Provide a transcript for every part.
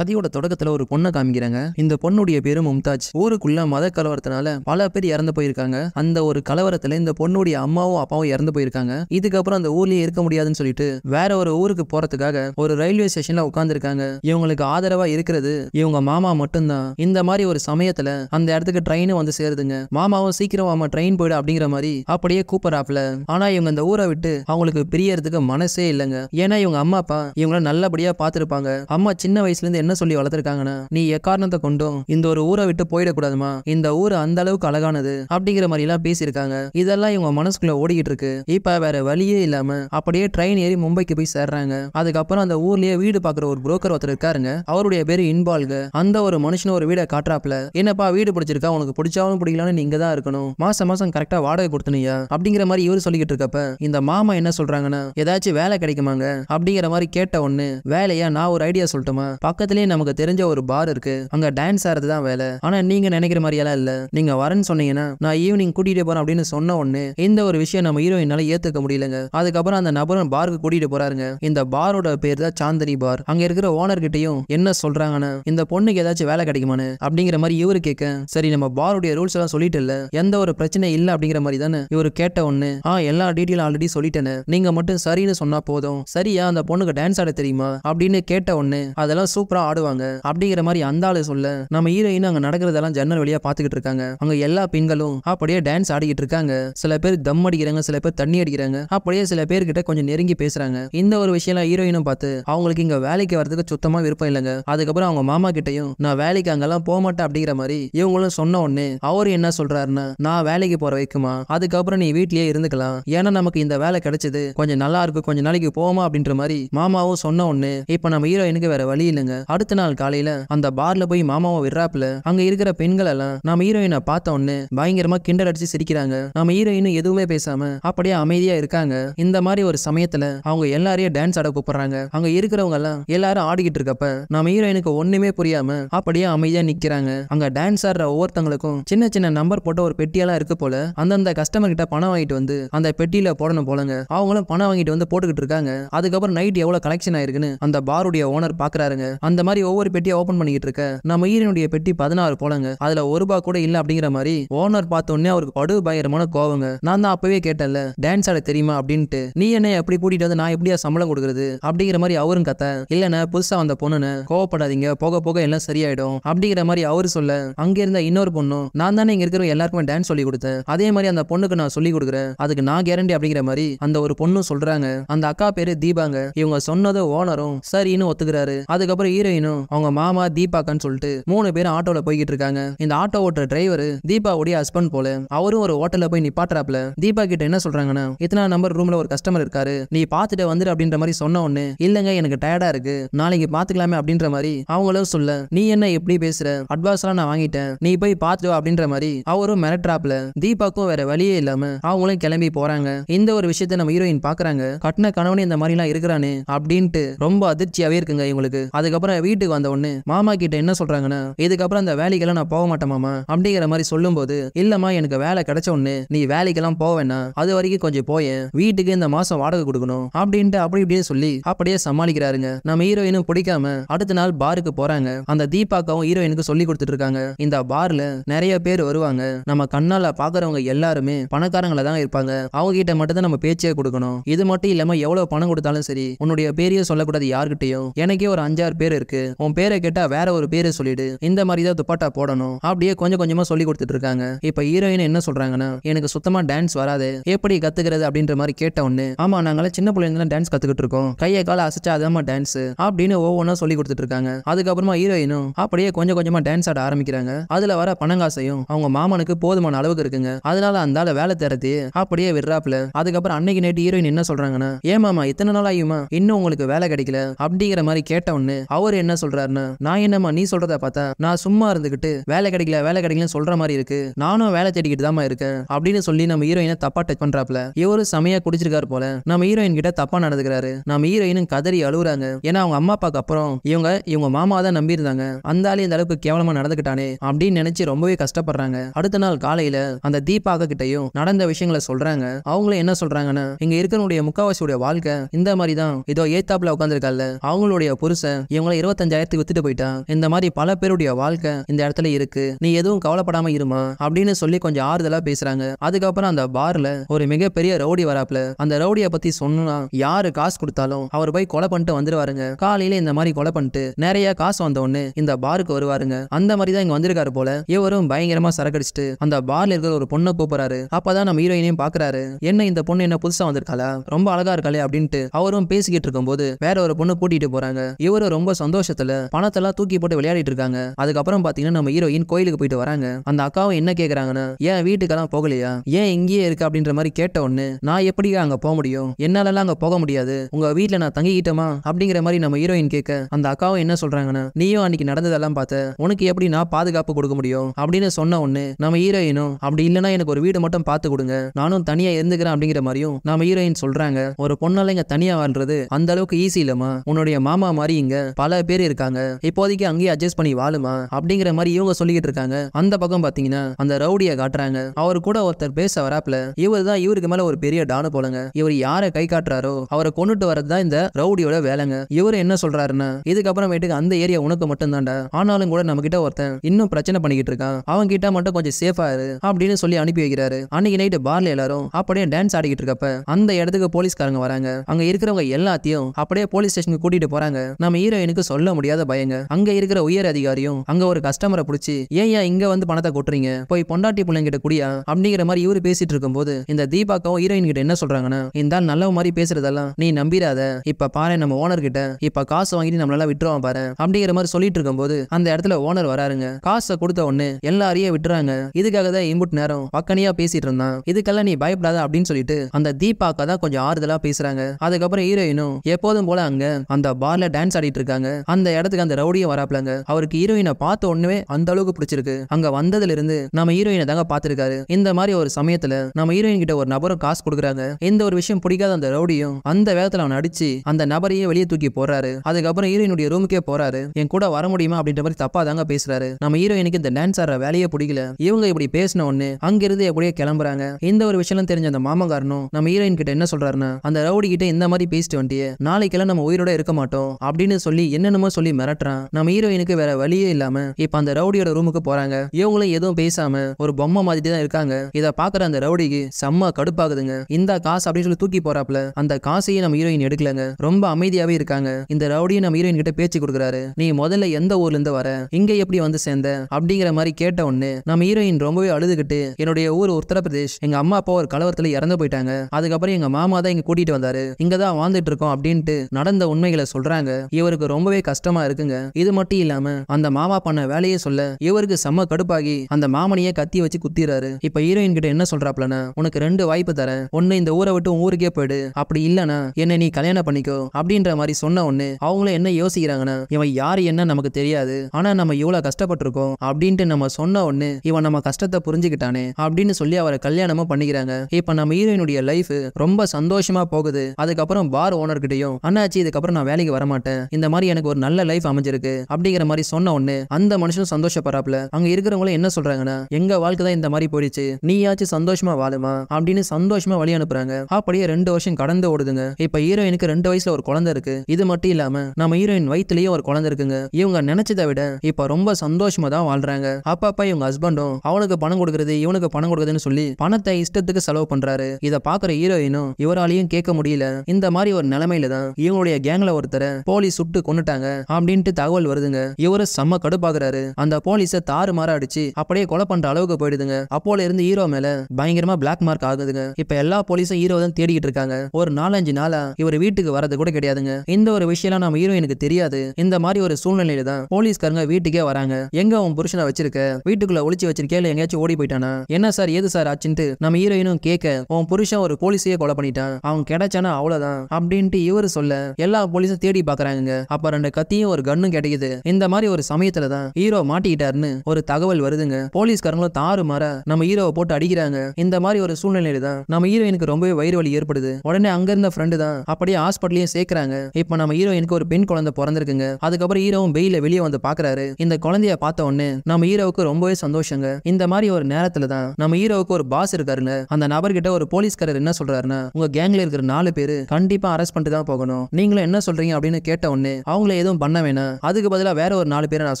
கதையோட தொடக்கத்துல ஒரு பொண்ணை காமிக்கிறாங்க இந்த பொண்ணுடைய பேரு மும்தாஜ் ஊருக்குள்ள மத கலவரத்தினால பல பேர் இறந்து போயிருக்காங்க அந்த ஒரு கலவரத்துல இந்த பொண்ணுடைய அம்மாவும் அப்பாவும் இறந்து போயிருக்காங்க இதுக்கப்புறம் அந்த ஊர்லயே இருக்க முடியாதுன்னு சொல்லிட்டு வேற ஒரு ஊருக்கு போறதுக்காக ஒரு ரயில்வே ஸ்டேஷன்ல உட்காந்துருக்காங்க இவங்களுக்கு ஆதரவா இருக்கிறது இவங்க மாமா மட்டும்தான் இந்த மாதிரி ஒரு சமயத்துல அந்த இடத்துக்கு ட்ரெயினும் வந்து சேருதுங்க மாமாவும் சீக்கிரம் ஆமா ட்ரெயின் போயிடு அப்படிங்கிற மாதிரி அப்படியே கூப்பர் ஆப்ல ஆனா இவங்க இந்த ஊரை விட்டு அவங்களுக்கு பிரியறதுக்கு மனசே இல்லைங்க ஏன்னா இவங்க அம்மா அப்பா இவங்கள நல்லபடியா பாத்துருப்பாங்க அம்மா சின்ன வயசுல இருந்து என்ன என்ன சொல்லி வளர்த்துருக்காங்கன்னா நீ எக்காரணத்தை கொண்டும் இந்த ஒரு ஊரை விட்டு போயிடக்கூடாதுமா இந்த ஊர் அந்த அளவுக்கு அழகானது அப்படிங்கிற மாதிரி எல்லாம் பேசியிருக்காங்க இதெல்லாம் இவங்க மனசுக்குள்ள ஓடிக்கிட்டு இருக்கு இப்ப வேற வழியே இல்லாம அப்படியே ட்ரெயின் ஏறி மும்பைக்கு போய் சேர்றாங்க அதுக்கப்புறம் அந்த ஊர்லயே வீடு பாக்குற ஒரு புரோக்கர் ஒருத்தர் இருக்காருங்க அவருடைய பேரு இன்பால்கு அந்த ஒரு மனுஷன் ஒரு வீடை காட்டுறாப்ல என்னப்பா வீடு பிடிச்சிருக்கா உனக்கு பிடிச்சாலும் பிடிக்கலாம்னு நீங்க தான் இருக்கணும் மாசம் மாசம் கரெக்டா வாடகை கொடுத்துனியா அப்படிங்கிற மாதிரி இவர் சொல்லிக்கிட்டு இருக்கப்ப இந்த மாமா என்ன சொல்றாங்கன்னா ஏதாச்சும் வேலை கிடைக்குமாங்க அப்படிங்கிற மாதிரி கேட்ட ஒண்ணு வேலையா நான் ஒரு ஐடியா சொல்லட்டுமா பக்கத்துல பக்கத்துலயே நமக்கு தெரிஞ்ச ஒரு பார் இருக்கு அங்க டான்ஸ் ஆறது தான் வேலை ஆனா நீங்க நினைக்கிற மாதிரியெல்லாம் இல்ல நீங்க வரேன்னு சொன்னீங்கன்னா நான் ஈவினிங் கூட்டிட்டு போறேன் அப்படின்னு சொன்ன உடனே இந்த ஒரு விஷயம் நம்ம ஹீரோயினால ஏத்துக்க முடியலங்க அதுக்கப்புறம் அந்த நபரும் பாருக்கு கூட்டிட்டு போறாருங்க இந்த பாரோட பேர் தான் சாந்தினி பார் அங்க இருக்கிற ஓனர் கிட்டையும் என்ன சொல்றாங்கன்னு இந்த பொண்ணுக்கு ஏதாச்சும் வேலை கிடைக்குமான்னு அப்படிங்கிற மாதிரி இவரு கேட்க சரி நம்ம பாருடைய ரூல்ஸ் எல்லாம் சொல்லிட்டு இல்ல எந்த ஒரு பிரச்சனை இல்ல அப்படிங்கிற மாதிரி தானே இவரு கேட்ட ஒண்ணு ஆ எல்லா டீட்டெயிலும் ஆல்ரெடி சொல்லிட்டேன்னு நீங்க மட்டும் சரின்னு சொன்னா போதும் சரியா அந்த பொண்ணுக்கு டான்ஸ் ஆட தெரியுமா அப்படின்னு கேட்ட ஒண்ணு அதெல்லாம் சூப்பரா சூப்பரா ஆடுவாங்க அப்படிங்கிற மாதிரி அந்த ஆளு சொல்ல நம்ம ஹீரோயின் அங்க நடக்கிறதெல்லாம் ஜன்னல் வழியா பாத்துக்கிட்டு இருக்காங்க அங்க எல்லா பெண்களும் அப்படியே டான்ஸ் ஆடிக்கிட்டு இருக்காங்க சில பேர் தம் அடிக்கிறாங்க சில பேர் தண்ணி அடிக்கிறாங்க அப்படியே சில பேர்கிட்ட கொஞ்சம் நெருங்கி பேசுறாங்க இந்த ஒரு விஷயம் ஹீரோயினும் பார்த்து அவங்களுக்கு இங்க வேலைக்கு வரதுக்கு சுத்தமா விருப்பம் இல்லைங்க அதுக்கப்புறம் அவங்க மாமா கிட்டையும் நான் வேலைக்கு அங்கெல்லாம் போக மாட்டேன் அப்படிங்கிற மாதிரி இவங்களும் சொன்ன உடனே அவர் என்ன சொல்றாருன்னா நான் வேலைக்கு போற வைக்குமா அதுக்கப்புறம் நீ வீட்லயே இருந்துக்கலாம் ஏன்னா நமக்கு இந்த வேலை கிடைச்சது கொஞ்சம் நல்லா இருக்கும் கொஞ்ச நாளைக்கு போமா அப்படின்ற மாதிரி மாமாவும் சொன்ன உடனே இப்ப நம்ம ஹீரோயினுக்கு வேற வழி இல்லைங்க அடுத்த நாள் காலையில அந்த பார்ல போய் மாமாவை விடுறாப்புல அங்க இருக்கிற பெண்கள் எல்லாம் நம்ம ஹீரோயினை பார்த்த உடனே பயங்கரமா கிண்டல் அடிச்சு சிரிக்கிறாங்க நம்ம ஹீரோயின் எதுவுமே பேசாம அப்படியே அமைதியா இருக்காங்க இந்த மாதிரி ஒரு சமயத்துல அவங்க எல்லாரையும் டான்ஸ் ஆட கூப்பிடுறாங்க அங்க இருக்கிறவங்க எல்லாம் எல்லாரும் ஆடிக்கிட்டு இருக்கப்ப நம்ம ஹீரோயினுக்கு ஒண்ணுமே புரியாம அப்படியே அமைதியா நிக்கிறாங்க அங்க டான்ஸ் ஆடுற ஒவ்வொருத்தங்களுக்கும் சின்ன சின்ன நம்பர் போட்ட ஒரு பெட்டியெல்லாம் இருக்கு போல அந்தந்த கஸ்டமர் கிட்ட பணம் வாங்கிட்டு வந்து அந்த பெட்டியில போடணும் போலங்க அவங்களும் பணம் வாங்கிட்டு வந்து போட்டுக்கிட்டு இருக்காங்க அதுக்கப்புறம் நைட் எவ்வளவு கலெக்ஷன் ஆயிருக்குன்னு அந்த பாருடைய ஓனர் பாக்குறாருங்க அந்த இந்த மாதிரி ஒவ்வொரு பெட்டியை ஓபன் பண்ணிக்கிட்டு இருக்க நம்ம ஈரனுடைய பெட்டி பதினாறு போலங்க அதுல ஒரு ரூபா கூட இல்ல அப்படிங்கிற மாதிரி ஓனர் பார்த்தோன்னே அவருக்கு படு பயங்கரமான கோவங்க நான் தான் அப்பவே கேட்டேன்ல டான்ஸ் ஆட தெரியுமா அப்படின்ட்டு நீ என்ன எப்படி கூட்டிட்டு வந்து நான் எப்படியா சம்பளம் கொடுக்குறது அப்படிங்கிற மாதிரி அவரும் கத்த இல்லைன்னா புதுசா வந்த பொண்ணுன்னு கோவப்படாதீங்க போக போக எல்லாம் சரியாயிடும் அப்படிங்கிற மாதிரி அவரு சொல்ல அங்க இருந்த இன்னொரு பொண்ணும் நான் தானே இங்க இருக்கிற எல்லாருக்குமே டான்ஸ் சொல்லி கொடுத்தேன் அதே மாதிரி அந்த பொண்ணுக்கு நான் சொல்லி கொடுக்குறேன் அதுக்கு நான் கேரண்டி அப்படிங்கிற மாதிரி அந்த ஒரு பொண்ணும் சொல்றாங்க அந்த அக்கா பேரு தீபாங்க இவங்க சொன்னதும் ஓனரும் சரின்னு ஒத்துக்கிறாரு அதுக்கப்புறம் ஈர ஹீரோயினும் அவங்க மாமா தீபாக்கான்னு சொல்லிட்டு மூணு பேரும் ஆட்டோல போய்கிட்டு இருக்காங்க இந்த ஆட்டோ ஓட்டுற டிரைவர் தீபாவுடைய ஹஸ்பண்ட் போல அவரும் ஒரு ஹோட்டல்ல போய் நிப்பாட்டுறாப்ல தீபா கிட்ட என்ன சொல்றாங்கன்னா இத்தனை நம்பர் ரூம்ல ஒரு கஸ்டமர் இருக்காரு நீ பாத்துட்டு வந்துரு அப்படின்ற மாதிரி சொன்ன உடனே இல்லங்க எனக்கு டயர்டா இருக்கு நாளைக்கு பாத்துக்கலாமே அப்படின்ற மாதிரி அவங்களும் சொல்ல நீ என்ன எப்படி பேசுற அட்வான்ஸ் எல்லாம் நான் வாங்கிட்டேன் நீ போய் பாத்துட்டு அப்படின்ற மாதிரி அவரும் மிரட்டுறாப்ல தீபாக்கும் வேற வழியே இல்லாம அவங்களும் கிளம்பி போறாங்க இந்த ஒரு விஷயத்த நம்ம ஹீரோயின் பாக்குறாங்க கட்டின கணவனே இந்த மாதிரி எல்லாம் இருக்கிறானு அப்படின்ட்டு ரொம்ப அதிர்ச்சியாவே இருக்குங்க இவங்களுக்கு அதுக்கப்புறம் வீட்டுக்கு வந்த உடனே மாமா கிட்ட என்ன சொல்றாங்கன்னு இதுக்கப்புறம் அந்த வேலைக்கெல்லாம் நான் போக மாட்டேன் மாமா அப்படிங்கிற மாதிரி சொல்லும்போது இல்லம்மா எனக்கு வேலை கிடைச்ச உடனே நீ வேலைக்கெல்லாம் போவேண்ணா அது வரைக்கும் கொஞ்சம் போயேன் வீட்டுக்கு இந்த மாசம் வாடகை கொடுக்கணும் அப்படின்ட்டு அப்படி இப்படியே சொல்லி அப்படியே சமாளிக்கிறாருங்க நம்ம ஹீரோயினும் பிடிக்காம அடுத்த நாள் பாருக்கு போறாங்க அந்த தீபாக்காவும் ஹீரோயினுக்கு சொல்லி கொடுத்துட்டு இருக்காங்க இந்த பார்ல நிறைய பேர் வருவாங்க நம்ம கண்ணால பாக்குறவங்க எல்லாருமே பணக்காரங்களை தான் இருப்பாங்க அவங்க கிட்ட மட்டும் தான் நம்ம பேச்சே கொடுக்கணும் இது மட்டும் இல்லாம எவ்வளவு பணம் கொடுத்தாலும் சரி உன்னுடைய பேரையும் சொல்லக்கூடாது யாருக்கிட்டையும் எனக்கே ஒரு அஞ்சாறு பேர் இருக்கு இருக்கு உன் பேரை கேட்டா வேற ஒரு பேரை சொல்லிடு இந்த மாதிரி தான் துப்பாட்டா போடணும் அப்படியே கொஞ்சம் கொஞ்சமா சொல்லி கொடுத்துட்டு இருக்காங்க இப்ப ஹீரோயின் என்ன சொல்றாங்கன்னா எனக்கு சுத்தமா டான்ஸ் வராது எப்படி கத்துக்கிறது அப்படின்ற மாதிரி கேட்ட ஒண்ணு ஆமா நாங்களாம் சின்ன பிள்ளைங்க டான்ஸ் கத்துக்கிட்டு இருக்கோம் கையை கால அசைச்சா அதாம டான்ஸ் அப்படின்னு ஒவ்வொன்றா சொல்லி கொடுத்துட்டு இருக்காங்க அதுக்கப்புறமா ஹீரோயினும் அப்படியே கொஞ்சம் கொஞ்சமா டான்ஸ் ஆட ஆரம்பிக்கிறாங்க அதுல வர பணங்காசையும் அவங்க மாமனுக்கு போதுமான அளவுக்கு இருக்குங்க அதனால அந்த வேலை தரத்தி அப்படியே விடுறாப்ல அதுக்கப்புறம் அன்னைக்கு நேட்டு ஹீரோயின் என்ன சொல்றாங்கன்னா ஏமாமா இத்தனை நாள் ஆயுமா இன்னும் உங்களுக்கு வேலை கிடைக்கல அப்படிங்கிற மாதிரி கேட்ட ஒண்ணு அவர் என்ன சொல்றாருன்னா நான் என்னம்மா நீ சொல்றத பார்த்தா நான் சும்மா இருந்துகிட்டு வேலை கிடைக்கல வேலை கிடைக்கலன்னு சொல்ற மாதிரி இருக்கு நானும் வேலை தேடிக்கிட்டு தான் இருக்கேன் அப்படின்னு சொல்லி நம்ம ஹீரோயினை தப்பா டச் பண்றாப்ல இவரு செமையா குடிச்சிருக்காரு போல நம்ம ஹீரோயின் கிட்ட தப்பா நடந்துக்கிறாரு நம்ம ஹீரோயினும் கதறி அழுகுறாங்க ஏன்னா அவங்க அம்மா அப்பாக்கு அப்புறம் இவங்க இவங்க மாமா தான் நம்பி இருந்தாங்க அந்த ஆளு இந்த அளவுக்கு கேவலமா நடந்துகிட்டானே அப்படின்னு நினைச்சு ரொம்பவே கஷ்டப்படுறாங்க அடுத்த நாள் காலையில அந்த தீபாக கிட்டையும் நடந்த விஷயங்களை சொல்றாங்க அவங்கள என்ன சொல்றாங்கன்னா இங்க இருக்கனுடைய முக்காவாசியுடைய வாழ்க்கை இந்த மாதிரி தான் இதோ ஏத்தாப்ல உட்காந்துருக்கால அவங்களுடைய புருஷன் இவங்களை இருபத்தஞ்சாயிரத்துக்கு வித்துட்டு போயிட்டான் இந்த மாதிரி பல பேருடைய வாழ்க்கை இந்த இடத்துல இருக்கு நீ எதுவும் கவலைப்படாம இருமா அப்படின்னு சொல்லி கொஞ்சம் ஆறுதலா பேசுறாங்க அதுக்கப்புறம் அந்த பார்ல ஒரு மிகப்பெரிய ரவுடி வராப்ல அந்த ரவுடிய பத்தி சொன்னா யாரு காசு கொடுத்தாலும் அவர் போய் கொலை பண்ணிட்டு வந்துருவாருங்க காலையில இந்த மாதிரி கொலை பண்ணிட்டு நிறைய காசு வந்த உடனே இந்த பாருக்கு வருவாருங்க அந்த மாதிரி தான் இங்க வந்திருக்காரு போல இவரும் பயங்கரமா சரக்கடிச்சிட்டு அந்த பார்ல இருக்கிற ஒரு பொண்ணை கூப்பிடுறாரு அப்பதான் நம்ம ஹீரோயினையும் பாக்குறாரு என்ன இந்த பொண்ணு என்ன புதுசா வந்திருக்காளா ரொம்ப அழகா இருக்காளே அப்படின்ட்டு அவரும் பேசிக்கிட்டு இருக்கும்போது வேற ஒரு பொண்ணு கூட்டிட்டு போறாங்க இவரும் ரொம்ப சந்தோஷத்துல பணத்தெல்லாம் தூக்கி போட்டு விளையாடிட்டு இருக்காங்க அதுக்கப்புறம் பாத்தீங்கன்னா நம்ம ஹீரோயின் கோயிலுக்கு போயிட்டு வராங்க அந்த அக்காவும் என்ன கேக்குறாங்கன்னு ஏன் வீட்டுக்கெல்லாம் போகலையா ஏன் இங்கேயே இருக்க அப்படின்ற மாதிரி கேட்ட உடனே நான் எப்படி அங்க போக முடியும் என்னால அங்க போக முடியாது உங்க வீட்டுல நான் தங்கிக்கிட்டோமா அப்படிங்கிற மாதிரி நம்ம ஹீரோயின் கேட்க அந்த அக்காவும் என்ன சொல்றாங்கன்னா நீயும் அன்னைக்கு நடந்ததெல்லாம் பார்த்த உனக்கு எப்படி நான் பாதுகாப்பு கொடுக்க முடியும் அப்படின்னு சொன்ன ஒன்னு நம்ம ஹீரோயினும் அப்படி இல்லைன்னா எனக்கு ஒரு வீடு மட்டும் பார்த்து கொடுங்க நானும் தனியா இருந்துக்கிறேன் அப்படிங்கிற மாதிரியும் நம்ம ஹீரோயின் சொல்றாங்க ஒரு பொண்ணால இங்க தனியா வாழ்றது அந்த அளவுக்கு ஈஸி இல்லம்மா உன்னுடைய மாமா மாதிரி இங்க பல பேர் இருக்காங்க இப்போதைக்கு அங்கேயே அட்ஜஸ்ட் பண்ணி வாழுமா அப்படிங்கிற மாதிரி இவங்க சொல்லிக்கிட்டு இருக்காங்க அந்த பக்கம் பாத்தீங்கன்னா அந்த ரவுடியை காட்டுறாங்க அவர் கூட ஒருத்தர் பேச வராப்ல இவர் தான் இவருக்கு மேல ஒரு பெரிய டானு போலங்க இவர் யாரை கை காட்டுறாரோ அவரை கொண்டுட்டு வரதுதான் இந்த ரவுடியோட வேலைங்க இவர் என்ன சொல்றாருன்னா இதுக்கப்புறமேட்டுக்கு அந்த ஏரியா உனக்கு மட்டும் தான்டா ஆனாலும் கூட நம்ம கிட்ட ஒருத்தன் இன்னும் பிரச்சனை பண்ணிக்கிட்டு இருக்கான் அவன் கிட்ட மட்டும் கொஞ்சம் சேஃபா இரு அப்படின்னு சொல்லி அனுப்பி வைக்கிறாரு அன்னைக்கு நைட்டு பார்ல எல்லாரும் அப்படியே டான்ஸ் ஆடிக்கிட்டு இருக்கப்ப அந்த இடத்துக்கு போலீஸ்காரங்க வராங்க அங்க இருக்கிறவங்க எல்லாத்தையும் அப்படியே போலீஸ் ஸ்டேஷனுக்கு கூட்டிட்டு போறாங்க நம்ம ஹீரோயினுக்கு சொல்ல முடியாத பயங்க அங்க இருக்கிற உயர் அதிகாரியும் அங்க ஒரு கஸ்டமரை பிடிச்சி ஏன் இங்க வந்து பணத்தை கொட்டுறீங்க போய் பொண்டாட்டி பிள்ளைங்க குடியா அப்படிங்கிற மாதிரி இவரு பேசிட்டு இருக்கும்போது இந்த தீபாக்காவும் ஹீரோயின் கிட்ட என்ன சொல்றாங்கன்னா இந்த நல்ல மாதிரி பேசுறதெல்லாம் நீ நம்பிடாத இப்ப பாரு நம்ம ஓனர் கிட்ட இப்ப காசு வாங்கிட்டு நம்மளால விட்டுருவோம் பாரு அப்படிங்கிற மாதிரி சொல்லிட்டு போது அந்த இடத்துல ஓனர் வராருங்க காசை கொடுத்த உடனே எல்லாரையும் விட்டுறாங்க இதுக்காக தான் இம்புட் நேரம் பக்கனியா பேசிட்டு இருந்தான் இதுக்கெல்லாம் நீ பயப்படாத அப்படின்னு சொல்லிட்டு அந்த தீபாக்கா தான் கொஞ்சம் ஆறுதலா பேசுறாங்க அதுக்கப்புறம் ஹீரோயினும் எப்போதும் போல அங்க அந்த பார்ல டான்ஸ் ஆடிட்டு இருக்காங்க அந்த இடத்துக்கு அந்த ரவுடிய வராப்பிலங்க அவருக்கு ஹீரோயினை பார்த்த உடனே அந்த அளவுக்கு பிடிச்சிருக்கு அங்க வந்ததுல இருந்து நம்ம ஹீரோயினை தாங்க பாத்துருக்காரு இந்த மாதிரி ஒரு சமயத்துல நம்ம ஹீரோயின் கிட்ட ஒரு நபரும் காசு கொடுக்குறாங்க எந்த ஒரு விஷயம் பிடிக்காத அந்த ரவுடியும் அந்த வேகத்துல அவன் அடிச்சு அந்த நபரையே வெளியே தூக்கி போறாரு அதுக்கப்புறம் ஹீரோயினுடைய ரூமுக்கே போறாரு என் கூட வர முடியுமா அப்படின்ற மாதிரி தப்பா தாங்க பேசுறாரு நம்ம ஹீரோயினுக்கு இந்த டான்ஸ் ஆடுற வேலையே பிடிக்கல இவங்க இப்படி பேசின ஒண்ணு அங்கிருந்து எப்படியே கிளம்புறாங்க இந்த ஒரு விஷயம் தெரிஞ்ச அந்த மாமங்காரனும் நம்ம ஹீரோயின் கிட்ட என்ன சொல்றாருன்னா அந்த ரவுடி கிட்ட இந்த மாதிரி பேசிட்டு வண்டியே நாளைக்கெல்லாம் நம்ம உயிரோட இருக்க மாட்டோம் அப்படின்னு சொல்லி என்ன என்னென்னமோ சொல்லி மிரட்டுறான் நம்ம ஹீரோயினுக்கு வேற வழியே இல்லாம இப்ப அந்த ரவுடியோட ரூமுக்கு போறாங்க இவங்களும் எதுவும் பேசாம ஒரு பொம்மை மாதிரி தான் இருக்காங்க இதை பாக்குற அந்த ரவுடிக்கு செம்ம கடுப்பாகுதுங்க இந்த காசு அப்படின்னு சொல்லி தூக்கி போறாப்ல அந்த காசையும் நம்ம ஹீரோயின் எடுக்கலங்க ரொம்ப அமைதியாவே இருக்காங்க இந்த ரவுடியும் நம்ம ஹீரோயின் கிட்ட பேச்சு கொடுக்குறாரு நீ முதல்ல எந்த ஊர்ல இருந்து வர இங்க எப்படி வந்து சேர்ந்த அப்படிங்கிற மாதிரி கேட்ட உடனே நம்ம ஹீரோயின் ரொம்பவே அழுதுகிட்டு என்னுடைய ஊர் உத்தரப்பிரதேஷ் எங்க அம்மா அப்பா ஒரு கலவரத்துல இறந்து போயிட்டாங்க அதுக்கப்புறம் எங்க மாமா தான் இங்க கூட்டிட்டு வந்தாரு இங்கதான் வாழ்ந்துட்டு இருக்கோம் அப்படின்ட்டு நடந்த உண்மைகளை சொல்றாங்க இவருக்கு ரொம்பவே ரொம்பவே கஷ்டமா இருக்குங்க இது மட்டும் இல்லாம அந்த மாமா பண்ண வேலையை சொல்ல இவருக்கு செம்ம கடுப்பாகி அந்த மாமனிய கத்தி வச்சு குத்திடுறாரு இப்ப ஹீரோயின் கிட்ட என்ன சொல்றாப்லனா உனக்கு ரெண்டு வாய்ப்பு தரேன் ஒன்னு இந்த ஊரை விட்டு ஊருக்கே போயிடு அப்படி இல்லனா என்ன நீ கல்யாணம் பண்ணிக்கோ அப்படின்ற மாதிரி சொன்ன ஒன்னு அவங்கள என்ன யோசிக்கிறாங்கன்னா இவன் யாரு என்ன நமக்கு தெரியாது ஆனா நம்ம இவ்வளவு கஷ்டப்பட்டிருக்கோம் அப்படின்ட்டு நம்ம சொன்ன ஒன்னு இவன் நம்ம கஷ்டத்தை புரிஞ்சுக்கிட்டானே அப்படின்னு சொல்லி அவரை கல்யாணமும் பண்ணிக்கிறாங்க இப்ப நம்ம ஹீரோயினுடைய லைஃப் ரொம்ப சந்தோஷமா போகுது அதுக்கப்புறம் பார் ஓனர் கிட்டயும் அண்ணாச்சி இதுக்கப்புறம் நான் வேலைக்கு வரமாட்டேன் இந்த மாதிரி எனக்கு ஒரு நல்ல லைஃப் அமைஞ்சிருக்கு அப்படிங்கிற மாதிரி சொன்ன உடனே அந்த மனுஷனும் சந்தோஷப்படுறாப்ல அங்க இருக்கிறவங்களும் என்ன சொல்றாங்கன்னா எங்க வாழ்க்கை தான் இந்த மாதிரி போயிடுச்சு நீயாச்சும் சந்தோஷமா வாழுமா அப்படின்னு சந்தோஷமா வழி அனுப்புறாங்க அப்படியே ரெண்டு வருஷம் கடந்து ஓடுதுங்க இப்ப ஹீரோயினுக்கு ரெண்டு வயசுல ஒரு குழந்தை இருக்கு இது மட்டும் இல்லாம நம்ம ஹீரோயின் வயிற்றுலயும் ஒரு குழந்தை இருக்குங்க இவங்க நினைச்சதை விட இப்ப ரொம்ப சந்தோஷமா தான் வாழ்றாங்க அப்பப்பா இவங்க ஹஸ்பண்டும் அவனுக்கு பணம் கொடுக்கறது இவனுக்கு பணம் கொடுக்குறதுன்னு சொல்லி பணத்தை இஷ்டத்துக்கு செலவு பண்றாரு இதை பாக்குற ஹீரோயினும் இவராலையும் கேட்க முடியல இந்த மாதிரி ஒரு நிலைமையில தான் இவங்களுடைய கேங்ல ஒருத்தரை போலீஸ் சுட்டு கொண்டுட்டாங்க பண்ணிட்டாங்க அப்படின்ட்டு தகவல் வருதுங்க இவரு செம்ம கடுப்பாக்குறாரு அந்த போலீஸ தாறு மாற அடிச்சு அப்படியே கொலை பண்ற அளவுக்கு போயிடுதுங்க அப்போல இருந்து ஹீரோ மேல பயங்கரமா பிளாக் மார்க் ஆகுதுங்க இப்ப எல்லா போலீஸும் ஹீரோ தான் தேடிக்கிட்டு இருக்காங்க ஒரு நாலஞ்சு நாளா இவர் வீட்டுக்கு வரது கூட கிடையாதுங்க இந்த ஒரு விஷயம் நம்ம எனக்கு தெரியாது இந்த மாதிரி ஒரு சூழ்நிலையில தான் போலீஸ்காரங்க வீட்டுக்கே வராங்க எங்க அவன் புருஷனை வச்சிருக்க வீட்டுக்குள்ள ஒளிச்சு வச்சிருக்கே இல்ல எங்கேயாச்சும் ஓடி போயிட்டானா என்ன சார் ஏது சார் ஆச்சுன்ட்டு நம்ம ஹீரோயினும் கேட்க உன் புருஷன் ஒரு போலீஸையே கொலை பண்ணிட்டான் அவன் கிடைச்சானா அவ்வளவுதான் அப்படின்ட்டு இவரு சொல்ல எல்லா போலீஸும் தேடி பாக்குறாங்க அப்புறம் ரெண்டு கத்தியும் ஒரு கண்ணும் கிடைக்குது இந்த மாதிரி ஒரு சமயத்துல தான் ஹீரோ மாட்டிக்கிட்டாருன்னு ஒரு தகவல் வருதுங்க போலீஸ்காரங்களும் தாறு மாற நம்ம ஹீரோவை போட்டு அடிக்கிறாங்க இந்த மாதிரி ஒரு சூழ்நிலையில தான் நம்ம ஹீரோயினுக்கு ரொம்பவே வயிறு வலி ஏற்படுது உடனே அங்க இருந்த ஃப்ரெண்டு தான் அப்படியே ஹாஸ்பிட்டலையும் சேர்க்கிறாங்க இப்போ நம்ம ஹீரோயினுக்கு ஒரு பெண் குழந்தை பிறந்திருக்குங்க அதுக்கப்புறம் ஹீரோவும் வெயில வெளியே வந்து பாக்குறாரு இந்த குழந்தைய பார்த்த உடனே நம்ம ஹீரோவுக்கு ரொம்பவே சந்தோஷங்க இந்த மாதிரி ஒரு நேரத்துல தான் நம்ம ஹீரோவுக்கு ஒரு பாஸ் இருக்காருங்க அந்த நபர்கிட்ட ஒரு போலீஸ்காரர் என்ன சொல்றாருன்னா உங்க கேங்ல இருக்கிற நாலு பேரு கண்டிப்பா அரெஸ்ட் பண்ணிட்டு தான் போகணும் நீங்களும் என்ன சொல்றீங்க அப்படின்னு கேட்ட உடனே அவங்க அவங்கள எதுவும் பண்ண வேணாம் அதுக்கு பதிலாக வேற ஒரு நாலு பேரை நான்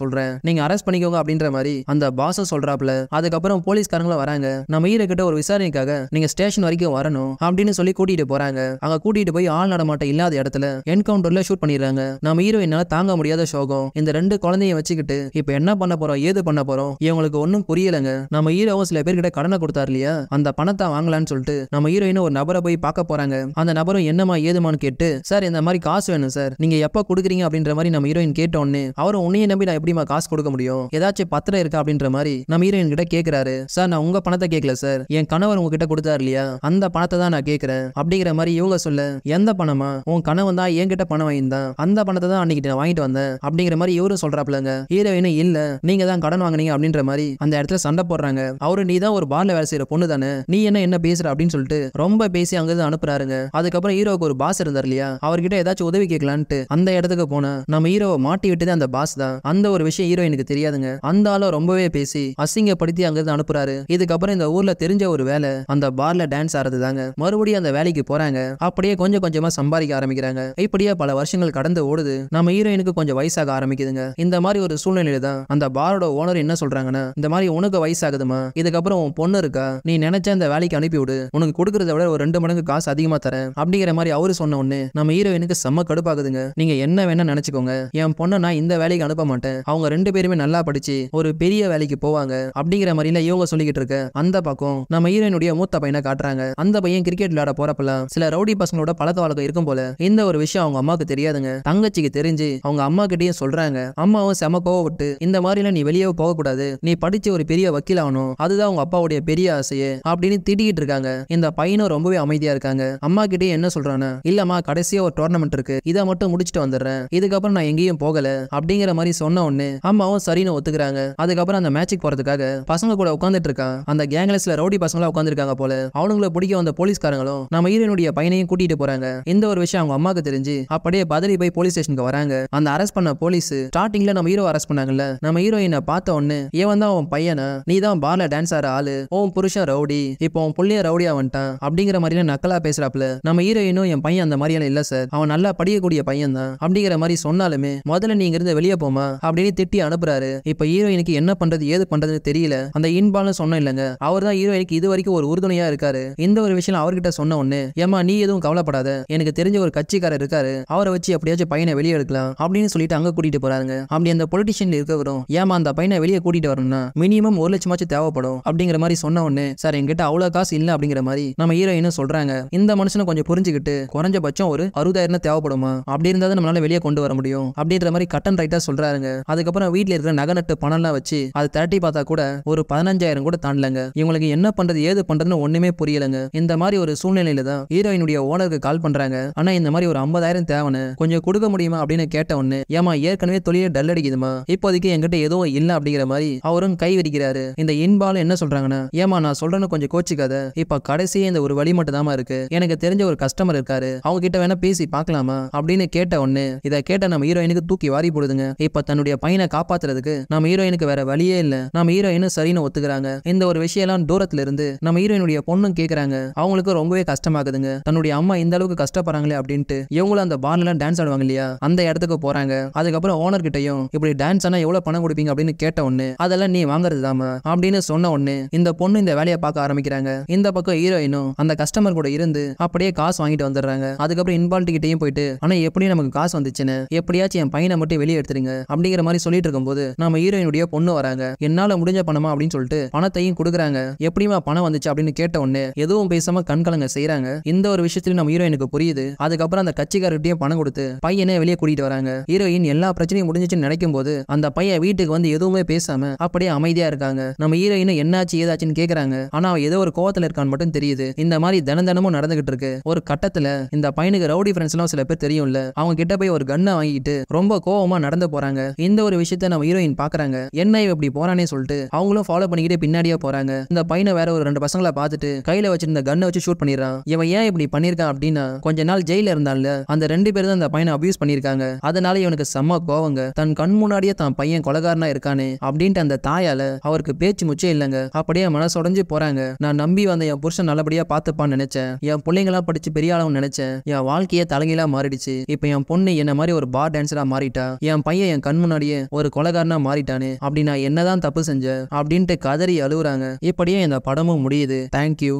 சொல்றேன் நீங்க அரெஸ்ட் பண்ணிக்கோங்க அப்படின்ற மாதிரி அந்த பாசம் சொல்றாப்ல அதுக்கப்புறம் போலீஸ்காரங்களும் வராங்க நம்ம ஈர கிட்ட ஒரு விசாரணைக்காக நீங்க ஸ்டேஷன் வரைக்கும் வரணும் அப்படின்னு சொல்லி கூட்டிட்டு போறாங்க அங்க கூட்டிட்டு போய் ஆள் நடமாட்டம் இல்லாத இடத்துல என்கவுண்டர்ல ஷூட் பண்ணிடுறாங்க நம்ம ஹீரோயினால தாங்க முடியாத சோகம் இந்த ரெண்டு குழந்தைய வச்சுக்கிட்டு இப்ப என்ன பண்ண போறோம் ஏது பண்ண போறோம் இவங்களுக்கு ஒன்னும் புரியலங்க நம்ம ஹீரோவும் சில பேர்கிட்ட கடனை கொடுத்தாரு இல்லையா அந்த பணத்தை வாங்கலான்னு சொல்லிட்டு நம்ம ஹீரோயின ஒரு நபரை போய் பார்க்க போறாங்க அந்த நபரும் என்னமா ஏதுமான்னு கேட்டு சார் இந்த மாதிரி காசு வேணும் சார் நீங்க எப்ப கொடுக்குறீங்க அப்படின்னு அப்படின்ற மாதிரி நம்ம ஹீரோயின் கேட்டோன்னு அவரும் உன்னைய நம்பி நான் எப்படிமா காசு கொடுக்க முடியும் ஏதாச்சும் பத்திரம் இருக்கா அப்படின்ற மாதிரி நம்ம ஹீரோயின் கிட்ட கேட்கிறாரு சார் நான் உங்க பணத்தை கேட்கல சார் என் கணவர் உங்ககிட்ட கொடுத்தாரு இல்லையா அந்த பணத்தை தான் நான் கேட்கிறேன் அப்படிங்கிற மாதிரி இவங்க சொல்ல எந்த பணமா உன் கணவன் தான் என்கிட்ட பணம் வாங்கியிருந்தான் அந்த பணத்தை தான் அன்னைக்கு நான் வாங்கிட்டு வந்தேன் அப்படிங்கிற மாதிரி இவரும் சொல்றாப்லங்க ஹீரோயினும் இல்ல நீங்க தான் கடன் வாங்கினீங்க அப்படின்ற மாதிரி அந்த இடத்துல சண்டை போடுறாங்க அவரு நீ தான் ஒரு பார்ல வேலை செய்யற பொண்ணு தானே நீ என்ன என்ன பேசுற அப்படின்னு சொல்லிட்டு ரொம்ப பேசி அங்கிருந்து அனுப்புறாருங்க அதுக்கப்புறம் ஹீரோக்கு ஒரு பாஸ் இருந்தார் இல்லையா அவர்கிட்ட ஏதாச்சும் உதவி கேட்கலான்ட்டு அந்த இடத்துக்கு போன நம்ம ஹீரோவை மாட்டி விட்டதே அந்த பாஸ் தான் அந்த ஒரு விஷயம் ஹீரோயினுக்கு தெரியாதுங்க அந்த ஆளும் ரொம்பவே பேசி அசிங்கப்படுத்தி அங்கிருந்து அனுப்புறாரு இதுக்கப்புறம் இந்த ஊர்ல தெரிஞ்ச ஒரு வேலை அந்த பார்ல டான்ஸ் ஆறது தாங்க மறுபடியும் அந்த வேலைக்கு போறாங்க அப்படியே கொஞ்சம் கொஞ்சமா சம்பாதிக்க ஆரம்பிக்கிறாங்க இப்படியே பல வருஷங்கள் கடந்து ஓடுது நம்ம ஹீரோயினுக்கு கொஞ்சம் வயசாக ஆரம்பிக்குதுங்க இந்த மாதிரி ஒரு சூழ்நிலையில தான் அந்த பாரோட ஓனர் என்ன சொல்றாங்கன்னா இந்த மாதிரி உனக்கு வயசாகுதுமா இதுக்கப்புறம் உன் பொண்ணு இருக்கா நீ நினைச்ச அந்த வேலைக்கு அனுப்பி விடு உனக்கு கொடுக்கறத விட ஒரு ரெண்டு மடங்கு காசு அதிகமா தரேன் அப்படிங்கிற மாதிரி அவரு சொன்ன உடனே நம்ம ஹீரோயினுக்கு செம்ம கடுப்பாகுதுங்க நீங்க என்ன வேணா நினைச்சுக்கோங்க என் பொண்ணை நான் இந்த வேலைக்கு அனுப்ப மாட்டேன் அவங்க ரெண்டு பேருமே நல்லா படிச்சு ஒரு பெரிய வேலைக்கு போவாங்க அப்படிங்கிற மாதிரில இவங்க சொல்லிக்கிட்டு இருக்க அந்த பக்கம் நம்ம ஹீரோனுடைய மூத்த பையனை காட்டுறாங்க அந்த பையன் கிரிக்கெட் விளையாட போறப்பல சில ரவுடி பசங்களோட பழக்க வழக்கம் இருக்கும் போல இந்த ஒரு விஷயம் அவங்க அம்மாவுக்கு தெரியாதுங்க தங்கச்சிக்கு தெரிஞ்சு அவங்க அம்மா கிட்டயும் சொல்றாங்க அம்மாவும் செம கோவப்பட்டு இந்த மாதிரிலாம் நீ வெளியே போகக்கூடாது நீ படிச்சு ஒரு பெரிய வக்கீல் ஆகணும் அதுதான் உங்க அப்பாவுடைய பெரிய ஆசையே அப்படின்னு திட்டிக்கிட்டு இருக்காங்க இந்த பையனும் ரொம்பவே அமைதியா இருக்காங்க அம்மா கிட்டயும் என்ன சொல்றானு இல்லம்மா கடைசியா ஒரு டோர்னமெண்ட் இருக்கு இதை மட்டும் முடிச்சுட்டு வந்துடுறேன் இது இதுக்கப்புறம் நான் எங்கேயும் போகல அப்படிங்கிற மாதிரி சொன்ன உடனே அம்மாவும் சரின்னு ஒத்துக்கிறாங்க அதுக்கப்புறம் அந்த மேட்சுக்கு போறதுக்காக பசங்க கூட உட்காந்துட்டு இருக்கான் அந்த கேங்லஸ்ல ரவுடி பசங்களா உட்காந்துருக்காங்க போல அவனுங்களை பிடிக்க வந்த போலீஸ்காரங்களும் நம்ம ஈரனுடைய பையனையும் கூட்டிட்டு போறாங்க இந்த ஒரு விஷயம் அவங்க அம்மாக்கு தெரிஞ்சு அப்படியே பதறி போய் போலீஸ் ஸ்டேஷனுக்கு வராங்க அந்த அரெஸ்ட் பண்ண போலீஸ் ஸ்டார்டிங்ல நம்ம ஹீரோ அரெஸ்ட் பண்ணாங்கல்ல நம்ம ஹீரோயினை பார்த்த உடனே ஏன் தான் உன் பையனா நீ தான் பார்ல டான்ஸ் ஆற ஆளு உன் புருஷன் ரவுடி இப்போ உன் புள்ளிய ரவுடியா வந்துட்டான் அப்படிங்கிற மாதிரியான நக்கலா பேசுறாப்ல நம்ம ஹீரோயினும் என் பையன் அந்த மாதிரியான இல்ல சார் அவன் நல்லா படிக்கக்கூடிய பையன் தான் அப்படிங்கிற மாதிரி சொன்னாலுமே முதல்ல நீ இருந்து வெளியே போமா அப்படின்னு திட்டி அனுப்புறாரு இப்ப ஹீரோயினுக்கு என்ன பண்றது ஏது பண்றதுன்னு தெரியல அந்த இன்பால்னு சொன்ன இல்லைங்க அவர் தான் ஹீரோயினுக்கு இது வரைக்கும் ஒரு உறுதுணையா இருக்காரு இந்த ஒரு விஷயம் அவர்கிட்ட சொன்ன ஒண்ணு ஏமா நீ எதுவும் கவலைப்படாத எனக்கு தெரிஞ்ச ஒரு கட்சிக்காரர் இருக்காரு அவரை வச்சு எப்படியாச்சும் பையனை வெளியே எடுக்கலாம் அப்படின்னு சொல்லிட்டு அங்க கூட்டிட்டு போறாங்க அப்படி அந்த பொலிட்டிஷியன் இருக்கவரும் ஏமா அந்த பையனை வெளியே கூட்டிட்டு வரணும்னா மினிமம் ஒரு லட்சமாச்சும் தேவைப்படும் அப்படிங்கிற மாதிரி சொன்ன உடனே சார் எங்கிட்ட அவ்வளவு காசு இல்ல அப்படிங்கிற மாதிரி நம்ம ஹீரோயினும் சொல்றாங்க இந்த மனுஷனை கொஞ்சம் புரிஞ்சுக்கிட்டு குறைஞ்சபட்சம் ஒரு அறுபதாயிரம் தேவைப்படுமா அப்படி இருந்தாலும் நம்மளால வெளியே கொண்டு வர வர முடியும் அப்படின்ற மாதிரி கட்டன் ரைட்டா சொல்றாருங்க அதுக்கப்புறம் வீட்டுல இருக்கிற பணம் எல்லாம் வச்சு அதை திரட்டி பார்த்தா கூட ஒரு பதினஞ்சாயிரம் கூட தாண்டலங்க இவங்களுக்கு என்ன பண்றது ஏது பண்றதுன்னு ஒண்ணுமே புரியலங்க இந்த மாதிரி ஒரு சூழ்நிலையில தான் ஹீரோயினுடைய ஓனருக்கு கால் பண்றாங்க ஆனா இந்த மாதிரி ஒரு ஐம்பதாயிரம் தேவைன்னு கொஞ்சம் கொடுக்க முடியுமா அப்படின்னு கேட்ட ஒண்ணு ஏமா ஏற்கனவே தொழில டல் அடிக்குதுமா இப்போதைக்கு என்கிட்ட ஏதோ இல்ல அப்படிங்கிற மாதிரி அவரும் கை விரிக்கிறாரு இந்த இன்பாலும் என்ன சொல்றாங்கன்னா ஏமா நான் சொல்றேன்னு கொஞ்சம் கோச்சிக்காத இப்ப கடைசியே இந்த ஒரு வழி மட்டும் தான் இருக்கு எனக்கு தெரிஞ்ச ஒரு கஸ்டமர் இருக்காரு அவங்க கிட்ட வேணா பேசி பாக்கலாமா அப்படின்னு கேட்ட ஒண்ணு இதை கேட்ட கேட்ட நம்ம ஹீரோயினுக்கு தூக்கி வாரி போடுதுங்க இப்ப தன்னுடைய பையனை காப்பாத்துறதுக்கு நம்ம ஹீரோயினுக்கு வேற வழியே இல்ல நம்ம ஹீரோயினும் சரின்னு ஒத்துக்கிறாங்க இந்த ஒரு விஷயம் எல்லாம் தூரத்துல இருந்து நம்ம ஹீரோயினுடைய பொண்ணும் கேக்குறாங்க அவங்களுக்கு ரொம்பவே கஷ்டமாகுதுங்க தன்னுடைய அம்மா இந்த அளவுக்கு கஷ்டப்படுறாங்களே அப்படின்ட்டு இவங்களும் அந்த பார்ல எல்லாம் டான்ஸ் ஆடுவாங்க இல்லையா அந்த இடத்துக்கு போறாங்க அதுக்கப்புறம் ஓனர் கிட்டையும் இப்படி டான்ஸ் ஆனா எவ்வளவு பணம் கொடுப்பீங்க அப்படின்னு கேட்ட ஒண்ணு அதெல்லாம் நீ வாங்குறது தாமா அப்படின்னு சொன்ன ஒண்ணு இந்த பொண்ணு இந்த வேலையை பார்க்க ஆரம்பிக்கிறாங்க இந்த பக்கம் ஹீரோயினும் அந்த கஸ்டமர் கூட இருந்து அப்படியே காசு வாங்கிட்டு வந்துடுறாங்க அதுக்கப்புறம் இன்பால்ட்டி கிட்டையும் போயிட்டு ஆனா எப்படி நமக்கு காசு வந்துச்சுன்னு எப்படியாச்சும் என் பையனை மட்டும் வெளியே எடுத்துருங்க அப்படிங்கிற மாதிரி சொல்லிட்டு இருக்கும்போது நம்ம ஹீரோயினுடைய பொண்ணு வராங்க என்னால முடிஞ்ச பணமா அப்படின்னு சொல்லிட்டு பணத்தையும் கொடுக்குறாங்க எப்படிமா பணம் வந்துச்சு அப்படின்னு கேட்ட உடனே எதுவும் பேசாம கண்கலங்க செய்யறாங்க இந்த ஒரு விஷயத்துல நம்ம ஹீரோயினுக்கு புரியுது அதுக்கப்புறம் அந்த கட்சிக்காரர்கிட்டயும் பணம் கொடுத்து பையனை வெளியே கூட்டிட்டு வராங்க ஹீரோயின் எல்லா பிரச்சனையும் முடிஞ்சிச்சுன்னு நினைக்கும் போது அந்த பையன் வீட்டுக்கு வந்து எதுவுமே பேசாம அப்படியே அமைதியா இருக்காங்க நம்ம ஹீரோயின் என்னாச்சு ஏதாச்சுன்னு கேக்குறாங்க ஆனா அவன் ஏதோ ஒரு கோவத்துல இருக்கான்னு மட்டும் தெரியுது இந்த மாதிரி தினம் தினமும் நடந்துகிட்டு இருக்கு ஒரு கட்டத்துல இந்த பையனுக்கு ரவுடி ஃப்ரெண்ட்ஸ் சில பேர் தெரியும்ல அவங்க கிட்ட போய் ஒரு கன் என்ன வாங்கிட்டு ரொம்ப கோவமா நடந்து போறாங்க இந்த ஒரு விஷயத்த நம்ம ஹீரோயின் பாக்குறாங்க என்ன இப்படி போறானே சொல்லிட்டு அவங்களும் ஃபாலோ பண்ணிக்கிட்டு பின்னாடியே போறாங்க இந்த பையனை வேற ஒரு ரெண்டு பசங்களை பார்த்துட்டு கையில வச்சிருந்த கண்ணை வச்சு ஷூட் பண்ணிடுறான் இவன் ஏன் இப்படி பண்ணிருக்கான் அப்படின்னா கொஞ்ச நாள் ஜெயில இருந்தான்ல அந்த ரெண்டு பேரும் அந்த பையனை அபியூஸ் பண்ணிருக்காங்க அதனால இவனுக்கு செம்ம கோவங்க தன் கண் முன்னாடியே தான் பையன் கொலகாரனா இருக்கானே அப்படின்ட்டு அந்த தாயால அவருக்கு பேச்சு முச்சே இல்லைங்க அப்படியே மனசுடைஞ்சு போறாங்க நான் நம்பி வந்த என் புருஷன் நல்லபடியா பார்த்துப்பான்னு நினைச்சேன் என் பிள்ளைங்களா படிச்சு பெரிய அளவு நினைச்சேன் என் வாழ்க்கையே தலைகீழா மாறிடுச்சு இப்ப என் பொண்ணு என்ன மாதிரி ஒரு பார் டான்ஸரா மாறிட்டா என் பையன் என் கண் முன்னாடியே ஒரு கொலகாரனா மாறிட்டானே அப்படி நான் என்னதான் தப்பு செஞ்சேன் அப்படின்ட்டு கதறி அழுகுறாங்க இப்படியே இந்த படமும் முடியுது தேங்க்யூ